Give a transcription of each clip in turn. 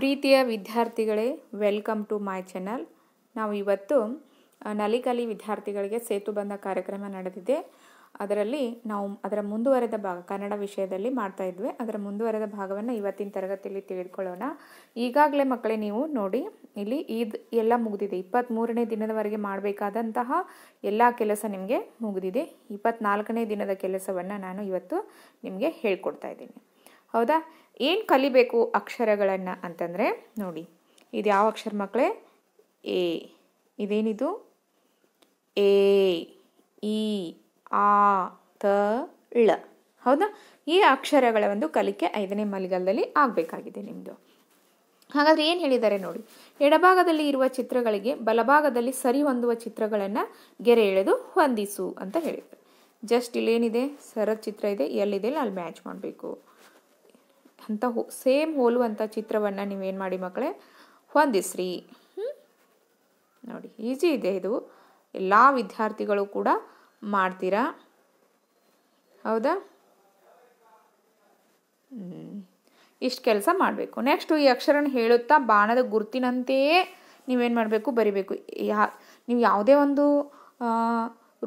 ಪ್ರೀತಿಯ ವಿದ್ಯಾರ್ಥಿಗಳೇ welcome to my channel ನಾವು ಇವತ್ತು ನಲಿಕಲಿ ವಿದ್ಯಾರ್ಥಿಗಳಿಗೆ ಸೇತು ಬಂದ ಕಾರ್ಯಕ್ರಮ ನಡೆದಿದೆ ಅದರಲ್ಲಿ ನಾವು ಅದರ ಮುಂದುವರೆದ ಭಾಗ ಕನ್ನಡ ವಿಷಯದಲ್ಲಿ ಮಾಡ್ತಾ ಇದ್ವಿ ಅದರ ಮುಂದುವರೆದ ಭಾಗವನ್ನು ಇವತ್ತಿನ ತರಗತಿಯಲ್ಲಿ ತಿಳಿದುಕೊಳ್ಳೋಣ ಈಗಾಗಲೇ ಮಕ್ಕಳೇ ನೀವು ನೋಡಿ ಇಲ್ಲಿ ಈದ್ ಎಲ್ಲ ಮುಗಿದಿದೆ ಇಪ್ಪತ್ತ್ಮೂರನೇ ದಿನದವರೆಗೆ ಮಾಡಬೇಕಾದಂತಹ ಎಲ್ಲ ಕೆಲಸ ನಿಮಗೆ ಮುಗಿದಿದೆ ಇಪ್ಪತ್ತ್ನಾಲ್ಕನೇ ದಿನದ ಕೆಲಸವನ್ನು ನಾನು ಇವತ್ತು ನಿಮಗೆ ಹೇಳ್ಕೊಡ್ತಾ ಇದ್ದೀನಿ ಹೌದಾ ಏನು ಕಲಿಬೇಕು ಅಕ್ಷರಗಳನ್ನು ಅಂತಂದರೆ ನೋಡಿ ಇದು ಯಾವ ಅಕ್ಷರ ಮಕ್ಕಳೇ ಎ ಇದೇನಿದು ಎ ಇ ಆ ತ ಳ ಹೌದಾ ಈ ಅಕ್ಷರಗಳ ಒಂದು ಕಲಿಕೆ ಐದನೇ ಮಲಿಗಾಲದಲ್ಲಿ ಆಗಬೇಕಾಗಿದೆ ನಿಮ್ಮದು ಹಾಗಾದರೆ ಏನು ಹೇಳಿದ್ದಾರೆ ನೋಡಿ ಎಡಭಾಗದಲ್ಲಿ ಇರುವ ಚಿತ್ರಗಳಿಗೆ ಬಲಭಾಗದಲ್ಲಿ ಸರಿ ಹೊಂದುವ ಚಿತ್ರಗಳನ್ನು ಗೆರೆ ಎಳೆದು ಹೊಂದಿಸು ಅಂತ ಹೇಳಿದ್ದಾರೆ ಜಸ್ಟ್ ಇಲ್ಲೇನಿದೆ ಸರದ ಚಿತ್ರ ಇದೆ ಎಲ್ಲಿದೆ ಅಲ್ಲಿ ಮ್ಯಾಚ್ ಮಾಡಬೇಕು ಅಂತ ಹೋ ಸೇಮ್ ಹೋಲುವಂಥ ಚಿತ್ರವನ್ನು ನೀವೇನು ಮಾಡಿ ಮಕ್ಕಳೇ ಹೊಂದಿಸ್ರಿ ನೋಡಿ ಈಸಿ ಇದೆ ಇದು ಎಲ್ಲ ವಿದ್ಯಾರ್ಥಿಗಳು ಕೂಡ ಮಾಡ್ತೀರಾ ಹೌದಾ ಇಷ್ಟು ಕೆಲಸ ಮಾಡಬೇಕು ನೆಕ್ಸ್ಟು ಈ ಅಕ್ಷರನ ಹೇಳುತ್ತಾ ಬಾಣದ ಗುರುತಿನಂತೆಯೇ ನೀವೇನು ಮಾಡಬೇಕು ಬರಿಬೇಕು ಯಾ ನೀವು ಯಾವುದೇ ಒಂದು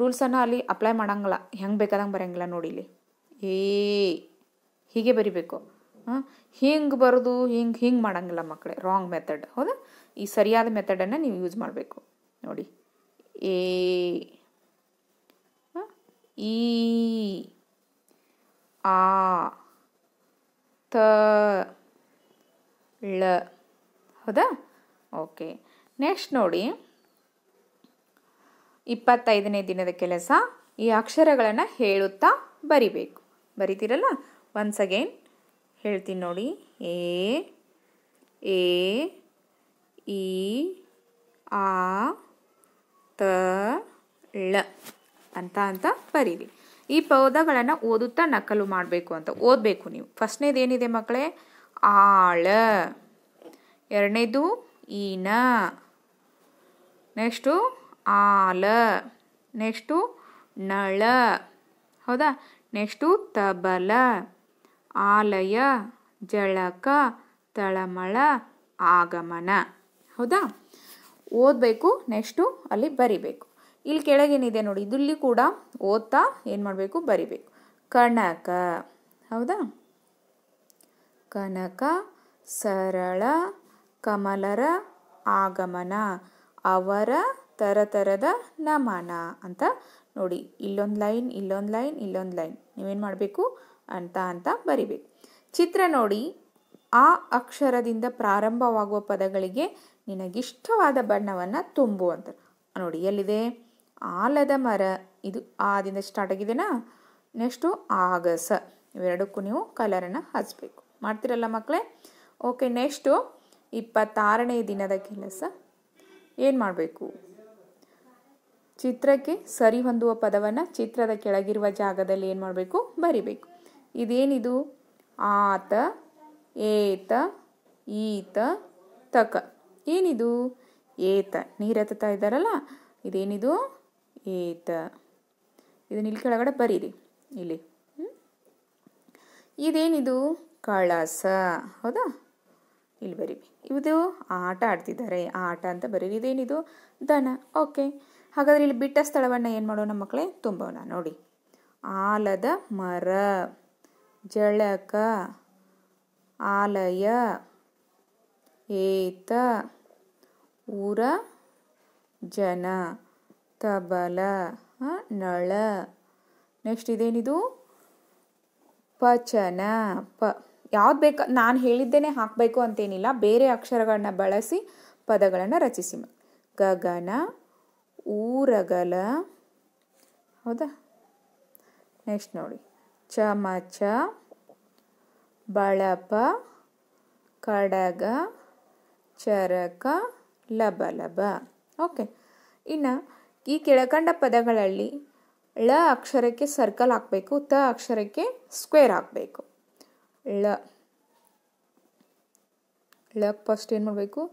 ರೂಲ್ಸನ್ನು ಅಲ್ಲಿ ಅಪ್ಲೈ ಮಾಡೋಂಗಿಲ್ಲ ಹೆಂಗೆ ಬೇಕಾದಂಗೆ ಬರೋಂಗಿಲ್ಲ ನೋಡಿ ಇಲ್ಲಿ ಏ ಹೀಗೆ ಬರಿಬೇಕು ಹಿಂಗೆ ಬರೋದು ಹಿಂಗೆ ಹಿಂಗೆ ಮಾಡೋಂಗಿಲ್ಲ ಮಕ್ಕಳೇ ರಾಂಗ್ ಮೆಥಡ್ ಹೌದಾ ಈ ಸರಿಯಾದ ಮೆಥಡನ್ನು ನೀವು ಯೂಸ್ ಮಾಡಬೇಕು ನೋಡಿ ಎ ಈ ಆ ತ ಳ ಹೌದಾ ಓಕೆ ನೆಕ್ಸ್ಟ್ ನೋಡಿ ಇಪ್ಪತ್ತೈದನೇ ದಿನದ ಕೆಲಸ ಈ ಅಕ್ಷರಗಳನ್ನು ಹೇಳುತ್ತಾ ಬರಿಬೇಕು ಬರಿತೀರಲ್ಲ ಒನ್ಸ್ ಅಗೇನ್ ಹೇಳ್ತೀನಿ ನೋಡಿ ಎ ಎ ಇ ಆ ತ ಳ ಅಂತ ಅಂತ ಬರೀರಿ ಈ ಪದಗಳನ್ನು ಓದುತ್ತಾ ನಕಲು ಮಾಡಬೇಕು ಅಂತ ಓದಬೇಕು ನೀವು ಫಸ್ಟ್ನೇದು ಏನಿದೆ ಮಕ್ಕಳೇ ಆಳ ಎರಡನೇದು ಈನ ನೆಕ್ಸ್ಟು ಆಲ ನೆಕ್ಸ್ಟು ನಳ ಹೌದಾ ನೆಕ್ಸ್ಟು ತಬಲ ಆಲಯ ಜಳಕ ತಳಮಳ ಆಗಮನ ಹೌದಾ ಓದಬೇಕು ನೆಕ್ಸ್ಟು ಅಲ್ಲಿ ಬರಿಬೇಕು ಇಲ್ಲಿ ಕೆಳಗೇನಿದೆ ನೋಡಿ ಇದಲ್ಲಿ ಕೂಡ ಓದ್ತಾ ಏನು ಮಾಡಬೇಕು ಬರಿಬೇಕು ಕನಕ ಹೌದಾ ಕನಕ ಸರಳ ಕಮಲರ ಆಗಮನ ಅವರ ತರತರದ ನಮನ ಅಂತ ನೋಡಿ ಇಲ್ಲೊಂದು ಲೈನ್ ಇಲ್ಲೊಂದು ಲೈನ್ ಇಲ್ಲೊಂದು ಲೈನ್ ನೀವೇನು ಮಾಡಬೇಕು ಅಂತ ಅಂತ ಬರಿಬೇಕು ಚಿತ್ರ ನೋಡಿ ಆ ಅಕ್ಷರದಿಂದ ಪ್ರಾರಂಭವಾಗುವ ಪದಗಳಿಗೆ ನಿನಗಿಷ್ಟವಾದ ಬಣ್ಣವನ್ನು ತುಂಬು ಅಂತ ನೋಡಿ ಎಲ್ಲಿದೆ ಆಲದ ಮರ ಇದು ಆದಿಂದ ಸ್ಟಾರ್ಟ್ ಆಗಿದೆನಾ ನೆಕ್ಸ್ಟು ಆಗಸ ಇವೆರಡಕ್ಕೂ ನೀವು ಕಲರನ್ನು ಹಚ್ಚಬೇಕು ಮಾಡ್ತಿರಲ್ಲ ಮಕ್ಕಳೇ ಓಕೆ ನೆಕ್ಸ್ಟು ಇಪ್ಪತ್ತಾರನೇ ದಿನದ ಕೆಲಸ ಏನು ಮಾಡಬೇಕು ಚಿತ್ರಕ್ಕೆ ಸರಿ ಹೊಂದುವ ಪದವನ್ನು ಚಿತ್ರದ ಕೆಳಗಿರುವ ಜಾಗದಲ್ಲಿ ಏನು ಮಾಡಬೇಕು ಬರಿಬೇಕು ಇದೇನಿದು ಆತ ಏತ ಈತ ತಕ ಏನಿದು ಏತ ನೀರು ಎತ್ತುತ್ತಾ ಇದ್ದಾರಲ್ಲ ಇದೇನಿದು ಏತ ಇದನ್ನ ಇಲ್ಲಿ ಕೆಳಗಡೆ ಬರೀರಿ ಇಲ್ಲಿ ಇದೇನಿದು ಕಳಸ ಹೌದಾ ಇಲ್ಲಿ ಬರೀವಿ ಇದು ಆಟ ಆಡ್ತಿದ್ದಾರೆ ಆಟ ಅಂತ ಬರೀರಿ ಇದೇನಿದು ದನ ಓಕೆ ಹಾಗಾದ್ರೆ ಇಲ್ಲಿ ಬಿಟ್ಟ ಸ್ಥಳವನ್ನು ಏನು ಮಾಡೋಣ ಮಕ್ಕಳೇ ತುಂಬೋಣ ನೋಡಿ ಆಲದ ಮರ ಜಳಕ ಆಲಯ ಏತ ಊರ ಜನ ತಬಲ ನಳ ನೆಕ್ಸ್ಟ್ ಇದೇನಿದು ಪಚನ ಪ ಯಾವ್ದು ಬೇಕು ನಾನು ಹೇಳಿದ್ದೇನೆ ಹಾಕಬೇಕು ಅಂತೇನಿಲ್ಲ ಬೇರೆ ಅಕ್ಷರಗಳನ್ನ ಬಳಸಿ ಪದಗಳನ್ನು ರಚಿಸಿ ಗಗನ ಊರಗಲ ಹೌದಾ ನೆಕ್ಸ್ಟ್ ನೋಡಿ ಚಮಚ ಬಳಪ ಕಡಗ ಚರಕ ಲಬಲಬ ಓಕೆ ಇನ್ನು ಈ ಕೆಳಕಂಡ ಪದಗಳಲ್ಲಿ ಳ ಅಕ್ಷರಕ್ಕೆ ಸರ್ಕಲ್ ಹಾಕಬೇಕು ತ ಅಕ್ಷರಕ್ಕೆ ಸ್ಕ್ವೇರ್ ಹಾಕಬೇಕು ಳ ಳ ಫಸ್ಟ್ ಏನು ಮಾಡಬೇಕು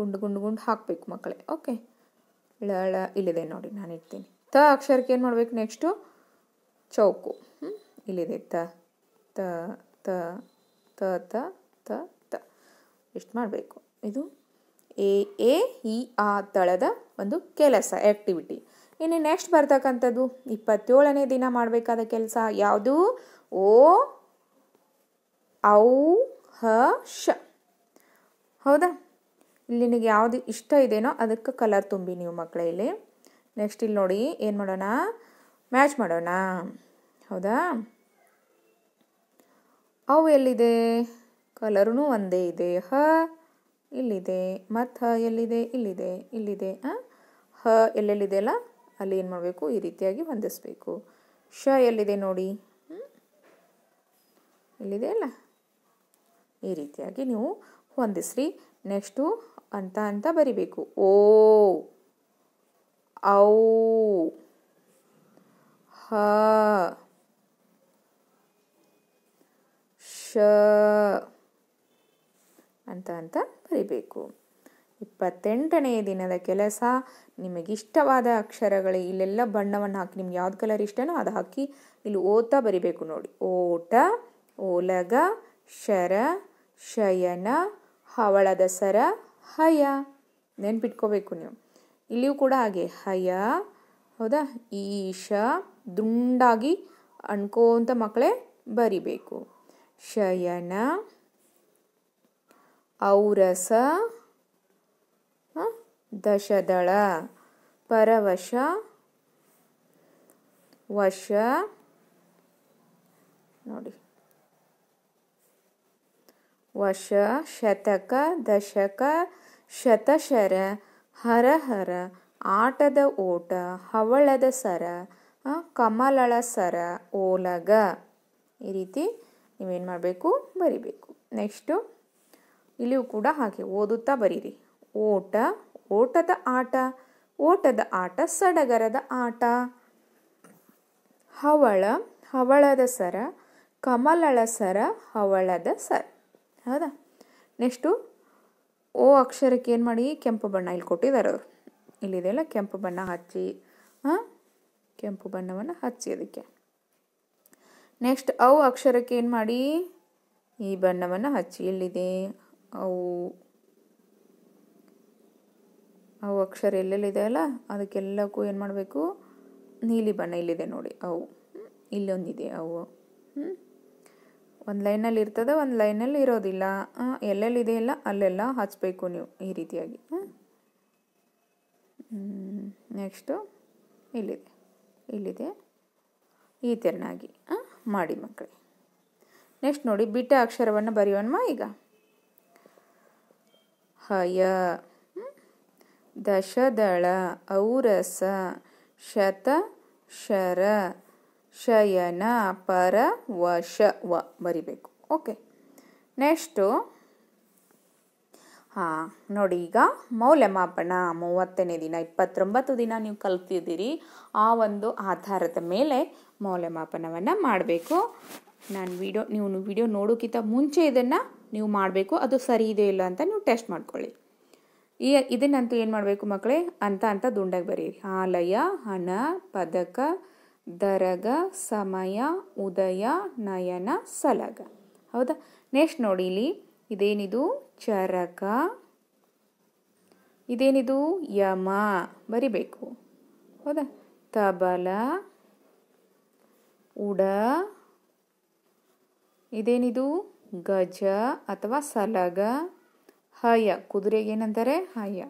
ಗುಂಡು ಗುಂಡು ಗುಂಡು ಹಾಕಬೇಕು ಮಕ್ಕಳೇ ಓಕೆ ಳ ಳ ಇಲ್ಲಿದೆ ನೋಡಿ ನಾನು ಇಡ್ತೀನಿ ತ ಅಕ್ಷರಕ್ಕೆ ಏನು ಮಾಡಬೇಕು ನೆಕ್ಸ್ಟು ಚೌಕು ಹ್ಞೂ ಇಲ್ಲಿದೆ ತ ತ ತ ತ ತ ತ ತ ಇಷ್ಟು ಮಾಡಬೇಕು ಇದು ಎ ಎ ಇ ಆ ತಳದ ಒಂದು ಕೆಲಸ ಆ್ಯಕ್ಟಿವಿಟಿ ಇನ್ನು ನೆಕ್ಸ್ಟ್ ಬರ್ತಕ್ಕಂಥದ್ದು ಇಪ್ಪತ್ತೇಳನೇ ದಿನ ಮಾಡಬೇಕಾದ ಕೆಲಸ ಯಾವುದು ಓ ಔ ಹ ಶ ಹೌದಾ ಇಲ್ಲಿ ನಿನಗೆ ಯಾವುದು ಇಷ್ಟ ಇದೆಯೋ ಅದಕ್ಕೆ ಕಲರ್ ತುಂಬಿ ನೀವು ಮಕ್ಕಳಲ್ಲಿ ಇಲ್ಲಿ ನೆಕ್ಸ್ಟ್ ಇಲ್ಲಿ ನೋಡಿ ಏನು ಮಾಡೋಣ ಮ್ಯಾಚ್ ಮಾಡೋಣ ಹೌದಾ ಅವು ಎಲ್ಲಿದೆ ಕಲರ್ನು ಒಂದೇ ಇದೆ ಹ ಇಲ್ಲಿದೆ ಮತ್ತು ಹ ಎಲ್ಲಿದೆ ಇಲ್ಲಿದೆ ಇಲ್ಲಿದೆ ಹ ಎಲ್ಲೆಲ್ಲಿದೆ ಅಲ್ಲ ಅಲ್ಲಿ ಏನು ಮಾಡಬೇಕು ಈ ರೀತಿಯಾಗಿ ಹೊಂದಿಸ್ಬೇಕು ಶ ಎಲ್ಲಿದೆ ನೋಡಿ ಇಲ್ಲಿದೆ ಅಲ್ಲ ಈ ರೀತಿಯಾಗಿ ನೀವು ಹೊಂದಿಸ್ರಿ ನೆಕ್ಸ್ಟು ಅಂತ ಅಂತ ಬರಿಬೇಕು ಓ ಔ ಹ ಶ ಅಂತ ಅಂತ ಬರಿಬೇಕು ಇಪ್ಪತ್ತೆಂಟನೇ ದಿನದ ಕೆಲಸ ನಿಮಗಿಷ್ಟವಾದ ಅಕ್ಷರಗಳು ಇಲ್ಲೆಲ್ಲ ಬಣ್ಣವನ್ನು ಹಾಕಿ ನಿಮ್ಗೆ ಯಾವ್ದು ಕಲರ್ ಇಷ್ಟನೋ ಅದು ಹಾಕಿ ಇಲ್ಲಿ ಓದ್ತಾ ಬರಿಬೇಕು ನೋಡಿ ಓಟ ಓಲಗ ಶರ ಶಯನ ಹವಳದ ಸರ ಹಯ ನೆನ್ಪಿಟ್ಕೋಬೇಕು ನೀವು ಇಲ್ಲಿಯೂ ಕೂಡ ಹಾಗೆ ಹಯ ಹೌದಾ ಈಶ ದುಂಡಾಗಿ ಅನ್ಕೋಂತ ಮಕ್ಕಳೇ ಬರಿಬೇಕು ಶಯನ ಔರಸ ದಶದಳ ಪರವಶ ವಶ ನೋಡಿ ವಶ ಶತಕ ದಶಕ ಶತಶರ ಹರಹರ ಆಟದ ಓಟ ಹವಳದ ಸರ ಕಮಲಳ ಸರ ಓಲಗ ಈ ರೀತಿ ನೀವೇನು ಮಾಡಬೇಕು ಬರಿಬೇಕು ನೆಕ್ಸ್ಟು ಇಲ್ಲಿಯೂ ಕೂಡ ಹಾಗೆ ಓದುತ್ತಾ ಬರೀರಿ ಓಟ ಓಟದ ಆಟ ಓಟದ ಆಟ ಸಡಗರದ ಆಟ ಹವಳ ಹವಳದ ಸರ ಕಮಲಳ ಸರ ಹವಳದ ಸರ ಹೌದಾ ನೆಕ್ಸ್ಟು ಓ ಅಕ್ಷರಕ್ಕೆ ಏನು ಮಾಡಿ ಕೆಂಪು ಬಣ್ಣ ಇಲ್ಲಿ ಕೊಟ್ಟಿದ್ದಾರೆ ಅವರು ಇಲ್ಲಿದೆಲ್ಲ ಕೆಂಪು ಬಣ್ಣ ಹಚ್ಚಿ ಹಾಂ ಕೆಂಪು ಬಣ್ಣವನ್ನು ಹಚ್ಚಿ ಅದಕ್ಕೆ ನೆಕ್ಸ್ಟ್ ಅವು ಅಕ್ಷರಕ್ಕೆ ಏನು ಮಾಡಿ ಈ ಬಣ್ಣವನ್ನು ಹಚ್ಚಿ ಎಲ್ಲಿದೆ ಅವು ಅವು ಅಕ್ಷರ ಎಲ್ಲೆಲ್ಲಿದೆ ಅಲ್ಲ ಅದಕ್ಕೆಲ್ಲಕ್ಕೂ ಏನು ಮಾಡಬೇಕು ನೀಲಿ ಬಣ್ಣ ಇಲ್ಲಿದೆ ನೋಡಿ ಅವು ಇಲ್ಲೊಂದಿದೆ ಅವು ಹ್ಞೂ ಒಂದು ಲೈನಲ್ಲಿ ಇರ್ತದೆ ಒಂದು ಲೈನಲ್ಲಿ ಇರೋದಿಲ್ಲ ಎಲ್ಲೆಲ್ಲಿದೆ ಅಲ್ಲ ಅಲ್ಲೆಲ್ಲ ಹಚ್ಚಬೇಕು ನೀವು ಈ ರೀತಿಯಾಗಿ ನೆಕ್ಸ್ಟು ಇಲ್ಲಿದೆ ಇಲ್ಲಿದೆ ಈ ತೆರನಾಗಿ ಮಾಡಿ ಮಕ್ಕಳೇ ನೆಕ್ಸ್ಟ್ ನೋಡಿ ಬಿಟ್ಟ ಅಕ್ಷರವನ್ನು ಬರೆಯೋಣ ಈಗ ಹಯ ದಶದಳ ಔರಸ ಶತ ಶರ ಶಯನ ಪರ ವಶ ವ ಬರಿಬೇಕು ಓಕೆ ನೆಕ್ಸ್ಟು ಹಾಂ ನೋಡಿ ಈಗ ಮೌಲ್ಯಮಾಪನ ಮೂವತ್ತನೇ ದಿನ ಇಪ್ಪತ್ತೊಂಬತ್ತು ದಿನ ನೀವು ಕಲ್ತಿದ್ದೀರಿ ಆ ಒಂದು ಆಧಾರದ ಮೇಲೆ ಮೌಲ್ಯಮಾಪನವನ್ನು ಮಾಡಬೇಕು ನಾನು ವಿಡಿಯೋ ನೀವು ವಿಡಿಯೋ ನೋಡೋಕ್ಕಿಂತ ಮುಂಚೆ ಇದನ್ನು ನೀವು ಮಾಡಬೇಕು ಅದು ಸರಿ ಇದೆ ಇಲ್ಲ ಅಂತ ನೀವು ಟೆಸ್ಟ್ ಮಾಡ್ಕೊಳ್ಳಿ ಈ ಇದನ್ನಂತೂ ಏನು ಮಾಡಬೇಕು ಮಕ್ಕಳೇ ಅಂತ ಅಂತ ದುಂಡಾಗಿ ಬರೀರಿ ಆಲಯ ಹಣ ಪದಕ ದರಗ ಸಮಯ ಉದಯ ನಯನ ಸಲಗ ಹೌದಾ ನೆಕ್ಸ್ಟ್ ನೋಡಿ ಇಲ್ಲಿ ಇದೇನಿದು ಚರಕ ಇದೇನಿದು ಯಮ ಬರಿಬೇಕು ಹೌದಾ ತಬಲ ಉಡ ಇದೇನಿದು ಗಜ ಅಥವಾ ಸಲಗ ಹಯ ಕುದುರೆಗೆ ಏನಂತಾರೆ ಹಯ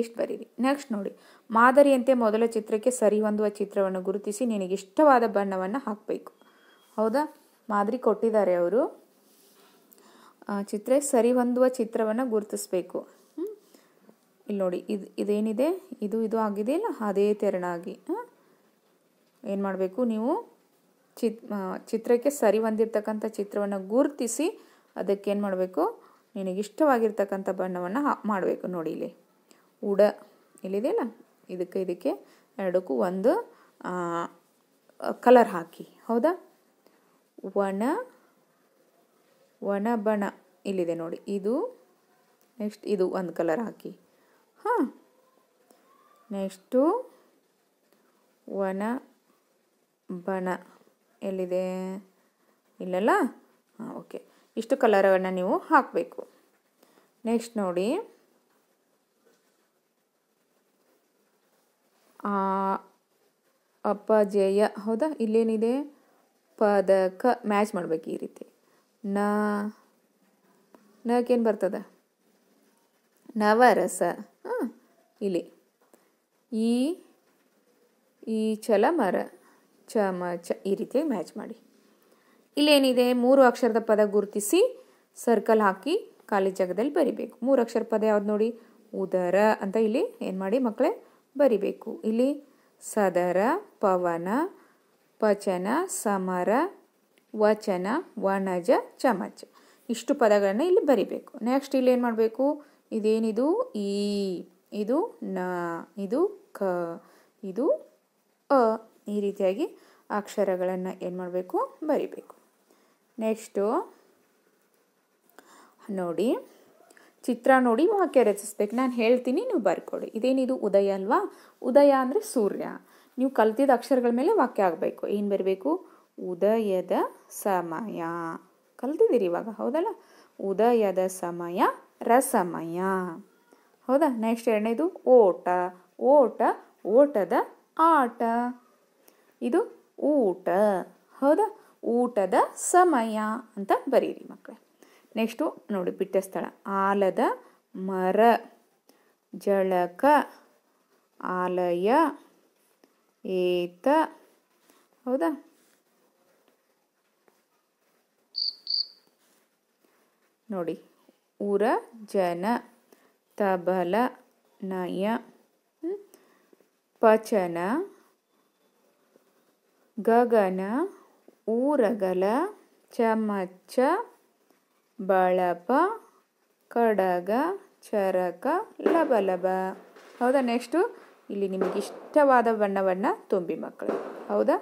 ಇಷ್ಟು ಬರೀರಿ ನೆಕ್ಸ್ಟ್ ನೋಡಿ ಮಾದರಿಯಂತೆ ಮೊದಲ ಚಿತ್ರಕ್ಕೆ ಸರಿ ಹೊಂದುವ ಚಿತ್ರವನ್ನು ಗುರುತಿಸಿ ನಿನಗೆ ಇಷ್ಟವಾದ ಬಣ್ಣವನ್ನು ಹಾಕಬೇಕು ಹೌದಾ ಮಾದರಿ ಕೊಟ್ಟಿದ್ದಾರೆ ಅವರು ಚಿತ್ರ ಸರಿ ಹೊಂದುವ ಚಿತ್ರವನ್ನು ಗುರುತಿಸಬೇಕು ಇಲ್ಲಿ ನೋಡಿ ಇದು ಇದೇನಿದೆ ಇದು ಇದು ಆಗಿದೆ ಇಲ್ಲ ಅದೇ ತೆರನಾಗಿ ಏನು ಮಾಡಬೇಕು ನೀವು ಚಿತ್ ಚಿತ್ರಕ್ಕೆ ಸರಿ ಹೊಂದಿರ್ತಕ್ಕಂಥ ಚಿತ್ರವನ್ನು ಗುರುತಿಸಿ ಅದಕ್ಕೆ ಏನು ಮಾಡಬೇಕು ನಿನಗಿಷ್ಟವಾಗಿರ್ತಕ್ಕಂಥ ಬಣ್ಣವನ್ನು ಮಾಡಬೇಕು ನೋಡಿ ಇಲ್ಲಿ ಉಡ ಇಲ್ಲಿದೆಯಲ್ಲ ಇದಕ್ಕೆ ಇದಕ್ಕೆ ಎರಡಕ್ಕೂ ಒಂದು ಕಲರ್ ಹಾಕಿ ಹೌದಾ ಒಣ ಒಣ ಬಣ ಇಲ್ಲಿದೆ ನೋಡಿ ಇದು ನೆಕ್ಸ್ಟ್ ಇದು ಒಂದು ಕಲರ್ ಹಾಕಿ ಹಾಂ ನೆಕ್ಸ್ಟು ಒಣ ಬಣ ಎಲ್ಲಿದೆ ಇಲ್ಲಲ್ಲ ಹಾಂ ಓಕೆ ಇಷ್ಟು ಕಲರನ್ನು ನೀವು ಹಾಕಬೇಕು ನೆಕ್ಸ್ಟ್ ನೋಡಿ ಜಯ ಹೌದಾ ಇಲ್ಲೇನಿದೆ ಪದಕ ಮ್ಯಾಚ್ ಮಾಡಬೇಕು ಈ ರೀತಿ ನ ನಕೇನು ಬರ್ತದೆ ನವರಸ ಹಾಂ ಇಲ್ಲಿ ಈ ಈ ಚಲಮರ ಮರ ಚ ಈ ರೀತಿಯಾಗಿ ಮ್ಯಾಚ್ ಮಾಡಿ ಇಲ್ಲೇನಿದೆ ಮೂರು ಅಕ್ಷರದ ಪದ ಗುರುತಿಸಿ ಸರ್ಕಲ್ ಹಾಕಿ ಖಾಲಿ ಜಾಗದಲ್ಲಿ ಬರಿಬೇಕು ಮೂರು ಅಕ್ಷರ ಪದ ಯಾವ್ದು ನೋಡಿ ಉದರ ಅಂತ ಇಲ್ಲಿ ಏನು ಮಾಡಿ ಮಕ್ಕಳೇ ಬರಿಬೇಕು ಇಲ್ಲಿ ಸದರ ಪವನ ಪಚನ ಸಮರ ವಚನ ವನಜ ಚಮಚ ಇಷ್ಟು ಪದಗಳನ್ನು ಇಲ್ಲಿ ಬರಿಬೇಕು ನೆಕ್ಸ್ಟ್ ಇಲ್ಲಿ ಏನು ಮಾಡಬೇಕು ಇದೇನಿದು ಈ ಇದು ನ ಇದು ಕ ಇದು ಅ ಈ ರೀತಿಯಾಗಿ ಅಕ್ಷರಗಳನ್ನು ಏನು ಮಾಡಬೇಕು ಬರಿಬೇಕು ನೆಕ್ಸ್ಟು ನೋಡಿ ಚಿತ್ರ ನೋಡಿ ವಾಕ್ಯ ರಚಿಸ್ಬೇಕು ನಾನು ಹೇಳ್ತೀನಿ ನೀವು ಬರ್ಕೊಡಿ ಇದೇನಿದು ಉದಯ ಅಲ್ವಾ ಉದಯ ಅಂದರೆ ಸೂರ್ಯ ನೀವು ಕಲ್ತಿದ್ದ ಅಕ್ಷರಗಳ ಮೇಲೆ ವಾಕ್ಯ ಆಗಬೇಕು ಏನು ಬರಬೇಕು ಉದಯದ ಸಮಯ ಕಲ್ತಿದ್ದೀರಿ ಇವಾಗ ಹೌದಲ್ಲ ಉದಯದ ಸಮಯ ರಸಮಯ ಹೌದಾ ನೆಕ್ಸ್ಟ್ ಎರಡನೇದು ಓಟ ಓಟ ಓಟದ ಆಟ ಇದು ಊಟ ಹೌದಾ ಊಟದ ಸಮಯ ಅಂತ ಬರೀರಿ ಮಕ್ಕಳೇ ನೆಕ್ಸ್ಟು ನೋಡಿ ಬಿಟ್ಟ ಸ್ಥಳ ಆಲದ ಮರ ಜಳಕ ಆಲಯ ಏತ ಹೌದಾ ನೋಡಿ ಉರ ಜನ ತಬಲ ನಯ ಪಚನ ಗಗನ ಊರಗಲ ಚಮಚ ಬಳಪ ಕಡಗ ಚರಕ ಲಬಲಬ ಹೌದಾ ನೆಕ್ಸ್ಟು ಇಲ್ಲಿ ನಿಮಗೆ ಇಷ್ಟವಾದ ಬಣ್ಣವನ್ನು ತುಂಬಿ ಮಕ್ಕಳು ಹೌದಾ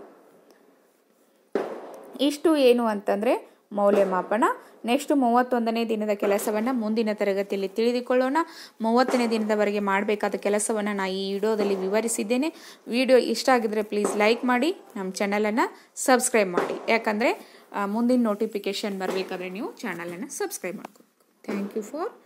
ಇಷ್ಟು ಏನು ಅಂತಂದರೆ ಮೌಲ್ಯಮಾಪನ ನೆಕ್ಸ್ಟ್ ಮೂವತ್ತೊಂದನೇ ದಿನದ ಕೆಲಸವನ್ನು ಮುಂದಿನ ತರಗತಿಯಲ್ಲಿ ತಿಳಿದುಕೊಳ್ಳೋಣ ಮೂವತ್ತನೇ ದಿನದವರೆಗೆ ಮಾಡಬೇಕಾದ ಕೆಲಸವನ್ನು ನಾನು ಈ ವಿಡಿಯೋದಲ್ಲಿ ವಿವರಿಸಿದ್ದೇನೆ ವಿಡಿಯೋ ಇಷ್ಟ ಆಗಿದ್ರೆ ಪ್ಲೀಸ್ ಲೈಕ್ ಮಾಡಿ ನಮ್ಮ ಚಾನಲನ್ನು ಸಬ್ಸ್ಕ್ರೈಬ್ ಮಾಡಿ ಯಾಕಂದರೆ ಮುಂದಿನ ನೋಟಿಫಿಕೇಷನ್ ಬರಬೇಕಾದ್ರೆ ನೀವು ಚಾನಲನ್ನು ಸಬ್ಸ್ಕ್ರೈಬ್ ಮಾಡ್ಕೊ ಥ್ಯಾಂಕ್ ಯು ಫಾರ್